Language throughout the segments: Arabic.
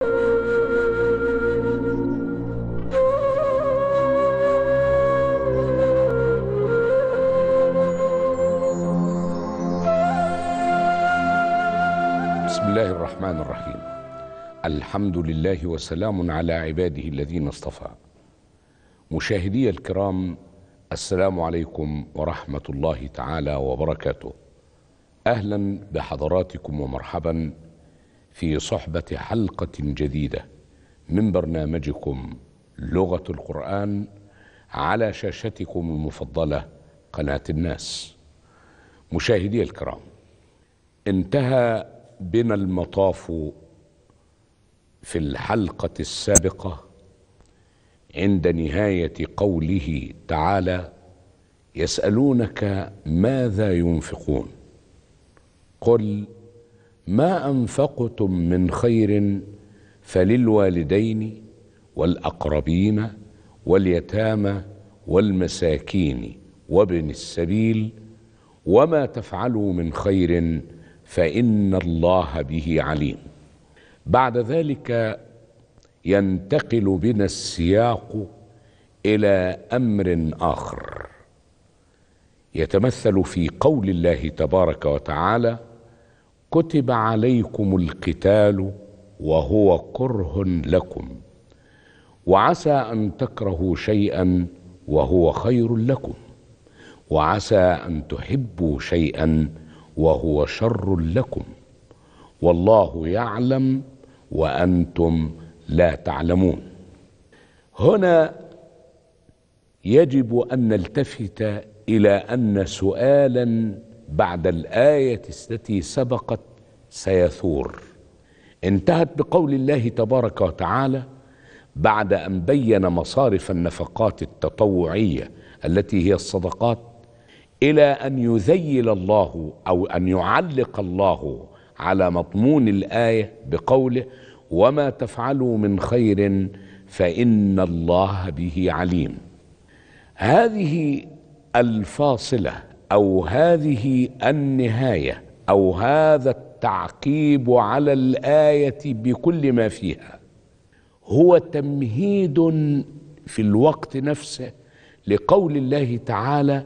بسم الله الرحمن الرحيم الحمد لله وسلام على عباده الذين اصطفى مشاهدي الكرام السلام عليكم ورحمة الله تعالى وبركاته أهلا بحضراتكم ومرحبا في صحبة حلقة جديدة من برنامجكم لغة القرآن على شاشتكم المفضلة قناة الناس مشاهدي الكرام انتهى بنا المطاف في الحلقة السابقة عند نهاية قوله تعالى يسألونك ماذا ينفقون قل ما انفقتم من خير فللوالدين والاقربين واليتامى والمساكين وابن السبيل وما تفعلوا من خير فان الله به عليم بعد ذلك ينتقل بنا السياق الى امر اخر يتمثل في قول الله تبارك وتعالى كتب عليكم القتال وهو كره لكم وعسى ان تكرهوا شيئا وهو خير لكم وعسى ان تحبوا شيئا وهو شر لكم والله يعلم وانتم لا تعلمون هنا يجب ان نلتفت الى ان سؤالا بعد الآية التي سبقت سيثور انتهت بقول الله تبارك وتعالى بعد أن بين مصارف النفقات التطوعية التي هي الصدقات إلى أن يذيل الله أو أن يعلق الله على مضمون الآية بقوله وما تفعلوا من خير فإن الله به عليم هذه الفاصلة او هذه النهايه او هذا التعقيب على الايه بكل ما فيها هو تمهيد في الوقت نفسه لقول الله تعالى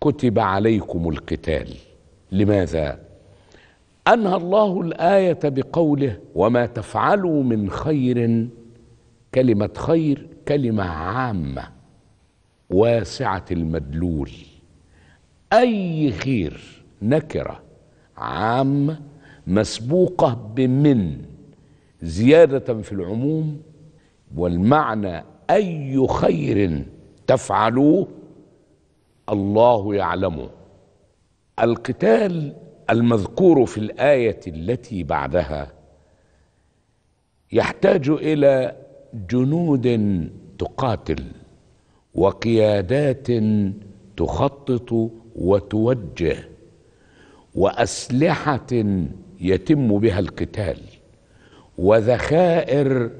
كتب عليكم القتال لماذا انهى الله الايه بقوله وما تفعلوا من خير كلمه خير كلمه عامه واسعة المدلول أي خير نكرة عامة مسبوقة بمن زيادة في العموم والمعنى أي خير تفعلوه الله يعلمه القتال المذكور في الآية التي بعدها يحتاج إلى جنود تقاتل وقيادات تخطط وتوجه واسلحه يتم بها القتال وذخائر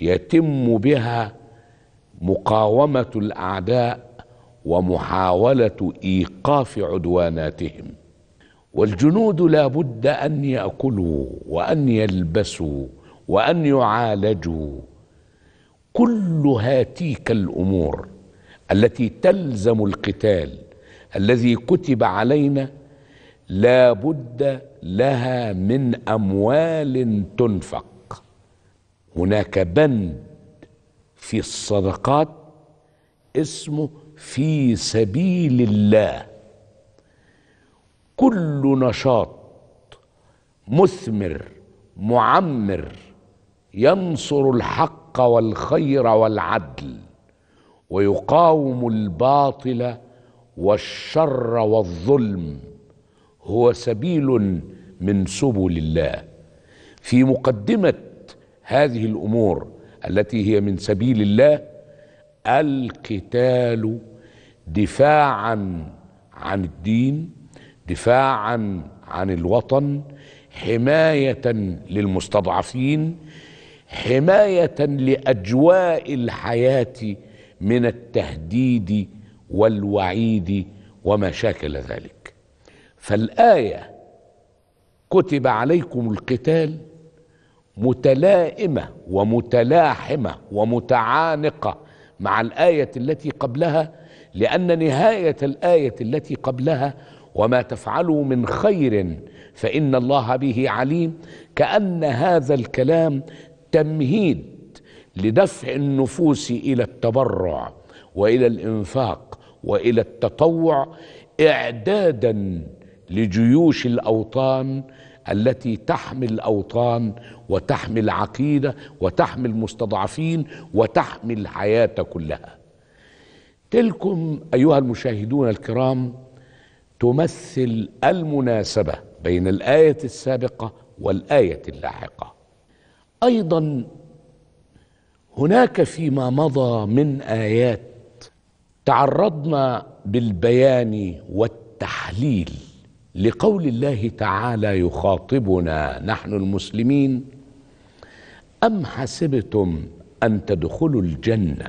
يتم بها مقاومه الاعداء ومحاوله ايقاف عدواناتهم والجنود لا بد ان ياكلوا وان يلبسوا وان يعالجوا كل هاتيك الامور التي تلزم القتال الذي كتب علينا لا بد لها من اموال تنفق هناك بند في الصدقات اسمه في سبيل الله كل نشاط مثمر معمر ينصر الحق والخير والعدل ويقاوم الباطل والشر والظلم هو سبيل من سبل الله في مقدمه هذه الامور التي هي من سبيل الله القتال دفاعا عن الدين دفاعا عن الوطن حمايه للمستضعفين حمايه لاجواء الحياه من التهديد والوعيد وما شاكل ذلك فالايه كتب عليكم القتال متلائمه ومتلاحمه ومتعانقه مع الايه التي قبلها لان نهايه الايه التي قبلها وما تفعلوا من خير فان الله به عليم كان هذا الكلام تمهيد لدفع النفوس الى التبرع والى الانفاق والى التطوع اعدادا لجيوش الاوطان التي تحمي الاوطان وتحمي العقيده وتحمي المستضعفين وتحمي الحياه كلها تلكم ايها المشاهدون الكرام تمثل المناسبه بين الايه السابقه والايه اللاحقه ايضا هناك فيما مضى من ايات تعرضنا بالبيان والتحليل لقول الله تعالى يخاطبنا نحن المسلمين ام حسبتم ان تدخلوا الجنه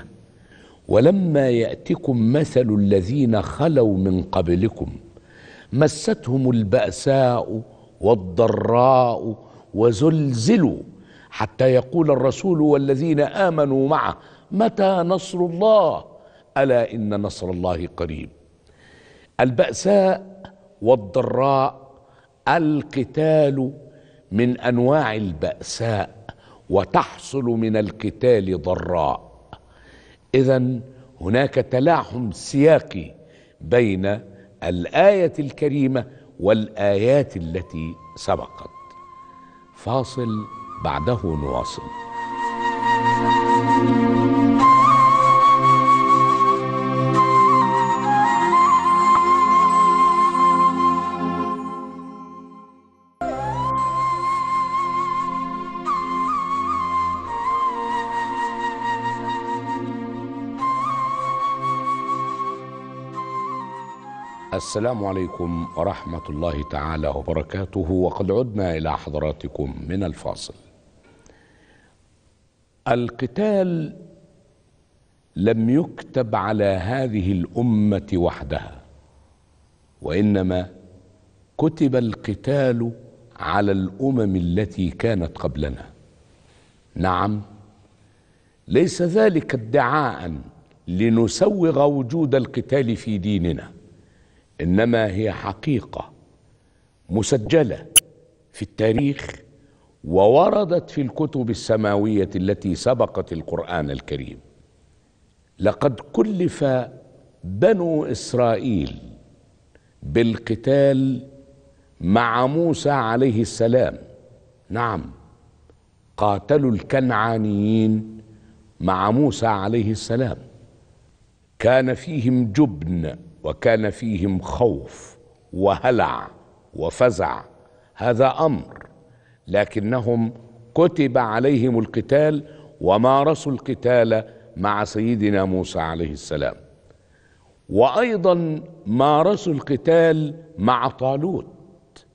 ولما ياتكم مثل الذين خلوا من قبلكم مستهم الباساء والضراء وزلزلوا حتى يقول الرسول والذين امنوا معه متى نصر الله الا ان نصر الله قريب الباساء والضراء القتال من انواع الباساء وتحصل من القتال ضراء اذا هناك تلاحم سياقي بين الايه الكريمه والايات التي سبقت فاصل بعده نواصل السلام عليكم ورحمة الله تعالى وبركاته وقد عدنا إلى حضراتكم من الفاصل القتال لم يكتب على هذه الأمة وحدها وإنما كتب القتال على الأمم التي كانت قبلنا نعم ليس ذلك ادعاء لنسوغ وجود القتال في ديننا انما هي حقيقه مسجله في التاريخ ووردت في الكتب السماويه التي سبقت القران الكريم لقد كلف بنو اسرائيل بالقتال مع موسى عليه السلام نعم قاتلوا الكنعانيين مع موسى عليه السلام كان فيهم جبن وكان فيهم خوف وهلع وفزع هذا امر لكنهم كتب عليهم القتال ومارسوا القتال مع سيدنا موسى عليه السلام وايضا مارسوا القتال مع طالوت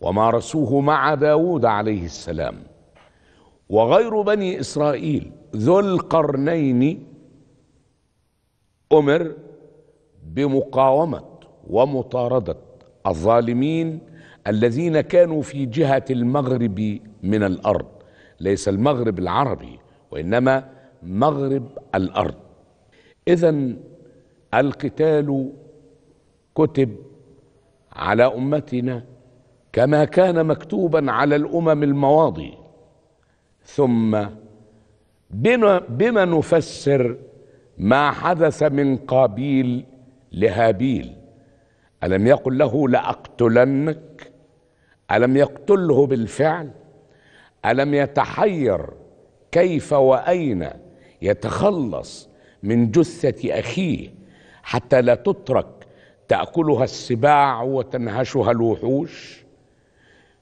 ومارسوه مع داود عليه السلام وغير بني اسرائيل ذو القرنين امر بمقاومه ومطارده الظالمين الذين كانوا في جهة المغرب من الأرض ليس المغرب العربي وإنما مغرب الأرض إذا القتال كتب على أمتنا كما كان مكتوبا على الأمم المواضي ثم بما, بما نفسر ما حدث من قابيل لهابيل ألم يقل له لأقتلنك ألم يقتله بالفعل ألم يتحير كيف وأين يتخلص من جثة أخيه حتى لا تترك تأكلها السباع وتنهشها الوحوش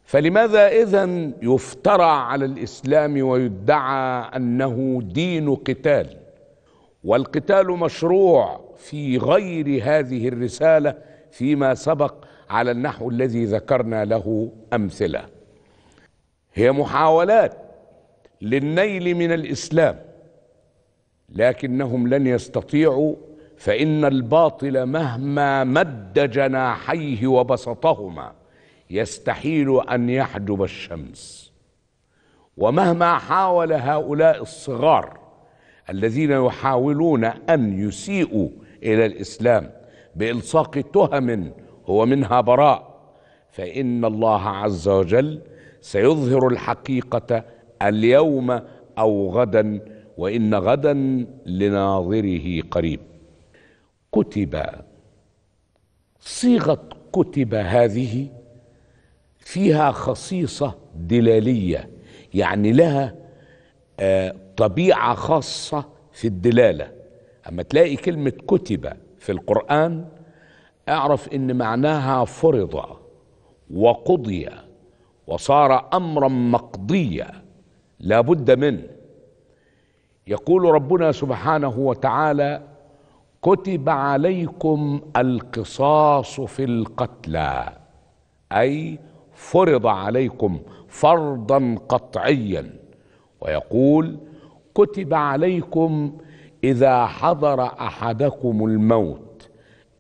فلماذا إذا يفترى على الإسلام ويدعى أنه دين قتال والقتال مشروع في غير هذه الرسالة فيما سبق على النحو الذي ذكرنا له امثله هي محاولات للنيل من الاسلام لكنهم لن يستطيعوا فان الباطل مهما مد جناحيه وبسطهما يستحيل ان يحجب الشمس ومهما حاول هؤلاء الصغار الذين يحاولون ان يسيئوا الى الاسلام بالصاق تهم هو منها براء فإن الله عز وجل سيظهر الحقيقة اليوم أو غدا وإن غدا لناظره قريب كتب صيغة كتب هذه فيها خصيصة دلالية يعني لها آه، طبيعة خاصة في الدلالة أما تلاقي كلمة كتب في القرآن اعرف ان معناها فرض وقضي وصار امرا مقضيا لا بد منه يقول ربنا سبحانه وتعالى كتب عليكم القصاص في القتلى اي فرض عليكم فرضا قطعيا ويقول كتب عليكم اذا حضر احدكم الموت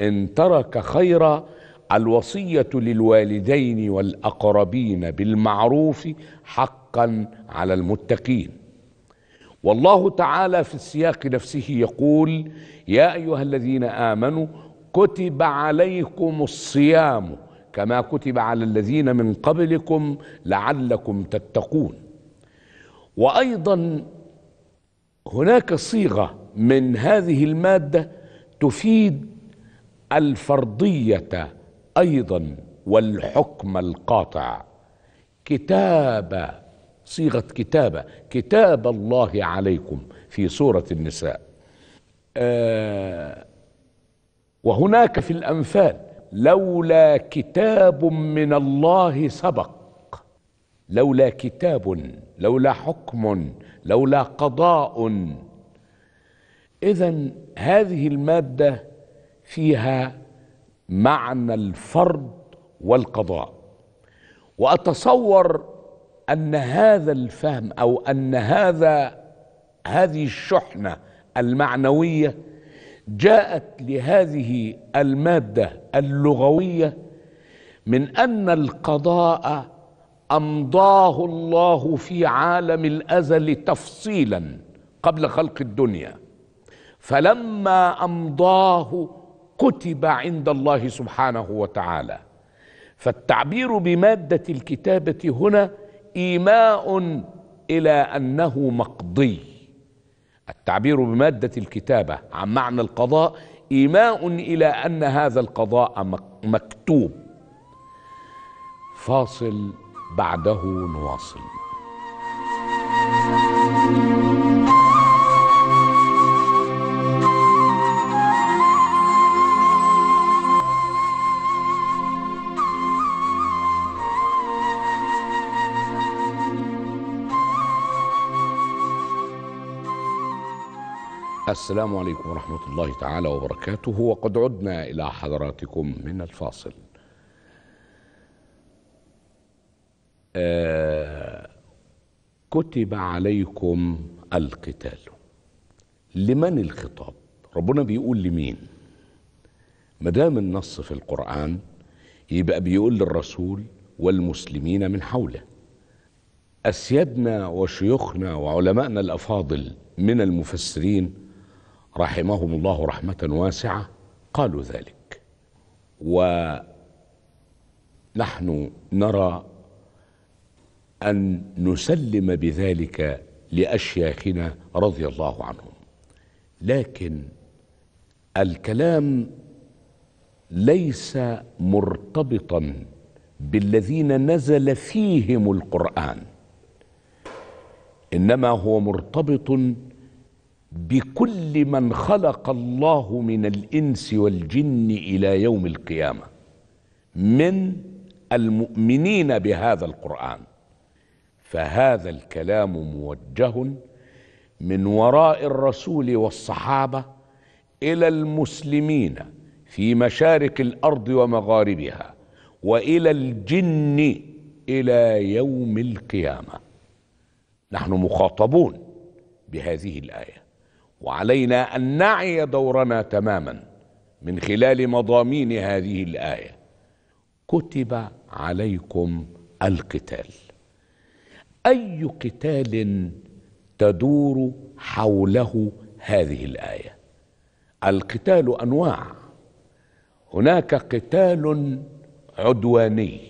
إن ترك خيرا الوصية للوالدين والأقربين بالمعروف حقا على المتقين والله تعالى في السياق نفسه يقول يا أيها الذين آمنوا كتب عليكم الصيام كما كتب على الذين من قبلكم لعلكم تتقون وأيضا هناك صيغة من هذه المادة تفيد الفرضيه ايضا والحكم القاطع كتاب صيغه كتابه كتاب الله عليكم في سوره النساء آه وهناك في الانفال لولا كتاب من الله سبق لولا كتاب لولا حكم لولا قضاء اذا هذه الماده فيها معنى الفرض والقضاء واتصور ان هذا الفهم او ان هذا هذه الشحنه المعنويه جاءت لهذه الماده اللغويه من ان القضاء امضاه الله في عالم الازل تفصيلا قبل خلق الدنيا فلما امضاه كتب عند الله سبحانه وتعالى فالتعبير بماده الكتابه هنا ايماء الى انه مقضي التعبير بماده الكتابه عن معنى القضاء ايماء الى ان هذا القضاء مكتوب فاصل بعده نواصل السلام عليكم ورحمة الله تعالى وبركاته وقد عدنا إلى حضراتكم من الفاصل آه، كتب عليكم القتال لمن الخطاب ربنا بيقول لمين ما دام النص في القرآن يبقى بيقول للرسول والمسلمين من حوله أسيادنا وشيوخنا وعلمائنا الأفاضل من المفسرين رحمهم الله رحمة واسعة قالوا ذلك ونحن نرى أن نسلم بذلك لأشياخنا رضي الله عنهم لكن الكلام ليس مرتبطا بالذين نزل فيهم القرآن إنما هو مرتبط بكل من خلق الله من الإنس والجن إلى يوم القيامة من المؤمنين بهذا القرآن فهذا الكلام موجه من وراء الرسول والصحابة إلى المسلمين في مشارق الأرض ومغاربها وإلى الجن إلى يوم القيامة نحن مخاطبون بهذه الآية وعلينا أن نعي دورنا تماما من خلال مضامين هذه الآية كتب عليكم القتال أي قتال تدور حوله هذه الآية القتال أنواع هناك قتال عدواني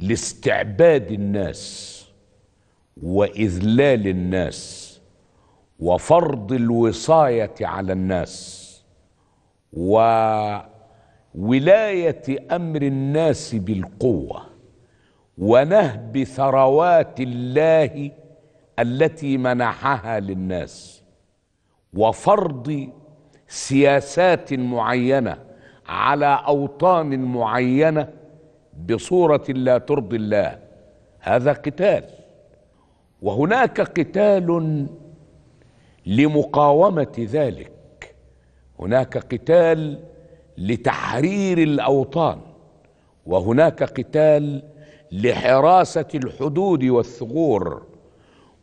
لاستعباد الناس وإذلال الناس وفرض الوصايه على الناس وولايه امر الناس بالقوه ونهب ثروات الله التي منحها للناس وفرض سياسات معينه على اوطان معينه بصوره لا ترضي الله هذا قتال وهناك قتال لمقاومه ذلك هناك قتال لتحرير الاوطان وهناك قتال لحراسه الحدود والثغور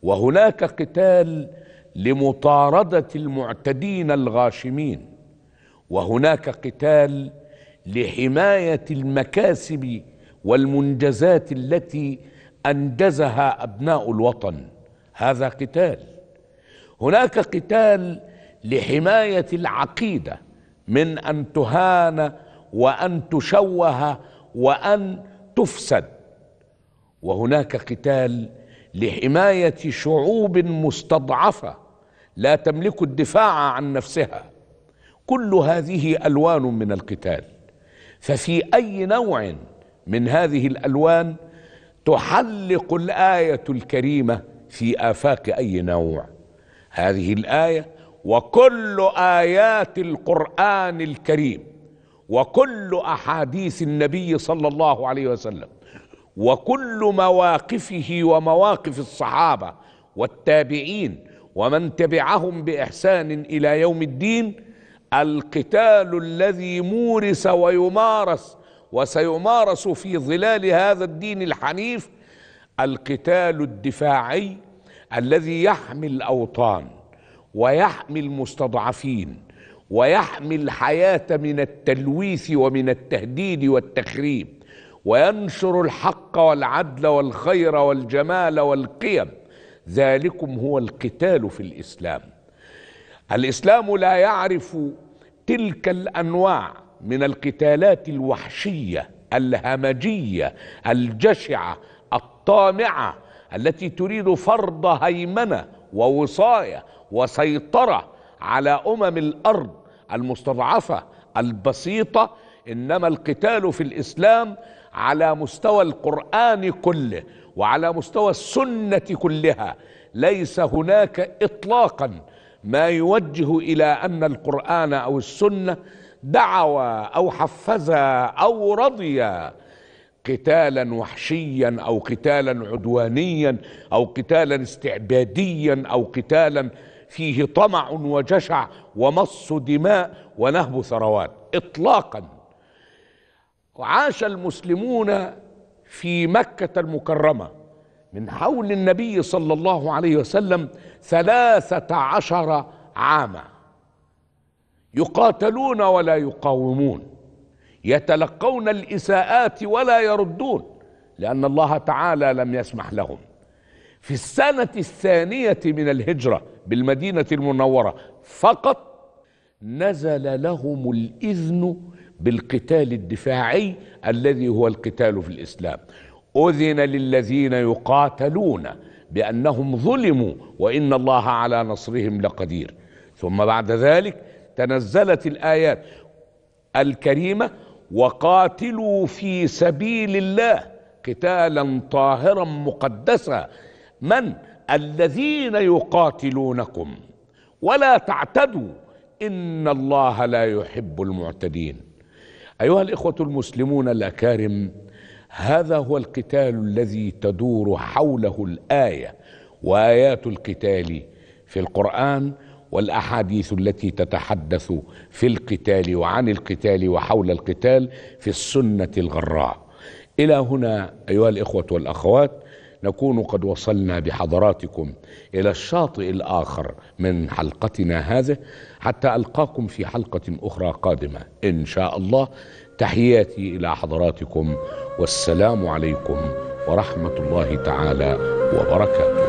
وهناك قتال لمطارده المعتدين الغاشمين وهناك قتال لحمايه المكاسب والمنجزات التي انجزها ابناء الوطن هذا قتال هناك قتال لحماية العقيدة من أن تهان وأن تشوه وأن تفسد وهناك قتال لحماية شعوب مستضعفة لا تملك الدفاع عن نفسها كل هذه ألوان من القتال ففي أي نوع من هذه الألوان تحلق الآية الكريمة في آفاق أي نوع هذه الايه وكل ايات القران الكريم وكل احاديث النبي صلى الله عليه وسلم وكل مواقفه ومواقف الصحابه والتابعين ومن تبعهم باحسان الى يوم الدين القتال الذي مورس ويمارس وسيمارس في ظلال هذا الدين الحنيف القتال الدفاعي الذي يحمي الاوطان ويحمي المستضعفين ويحمي الحياه من التلويث ومن التهديد والتخريب وينشر الحق والعدل والخير والجمال والقيم ذلكم هو القتال في الاسلام الاسلام لا يعرف تلك الانواع من القتالات الوحشيه الهمجيه الجشعه الطامعه التي تريد فرض هيمنه ووصايه وسيطره على امم الارض المستضعفه البسيطه انما القتال في الاسلام على مستوى القران كله وعلى مستوى السنه كلها ليس هناك اطلاقا ما يوجه الى ان القران او السنه دعوا او حفزا او رضيا قتالا وحشيا او قتالا عدوانيا او قتالا استعباديا او قتالا فيه طمع وجشع ومص دماء ونهب ثروات اطلاقا وعاش المسلمون في مكه المكرمه من حول النبي صلى الله عليه وسلم ثلاثه عشر عاما يقاتلون ولا يقاومون يتلقون الإساءات ولا يردون لأن الله تعالى لم يسمح لهم في السنة الثانية من الهجرة بالمدينة المنورة فقط نزل لهم الإذن بالقتال الدفاعي الذي هو القتال في الإسلام أذن للذين يقاتلون بأنهم ظلموا وإن الله على نصرهم لقدير ثم بعد ذلك تنزلت الآيات الكريمة وقاتلوا في سبيل الله قتالا طاهرا مقدسا من الذين يقاتلونكم ولا تعتدوا ان الله لا يحب المعتدين ايها الاخوه المسلمون الاكارم هذا هو القتال الذي تدور حوله الايه وايات القتال في القران والاحاديث التي تتحدث في القتال وعن القتال وحول القتال في السنه الغراء الى هنا ايها الاخوه والاخوات نكون قد وصلنا بحضراتكم الى الشاطئ الاخر من حلقتنا هذه حتى القاكم في حلقه اخرى قادمه ان شاء الله تحياتي الى حضراتكم والسلام عليكم ورحمه الله تعالى وبركاته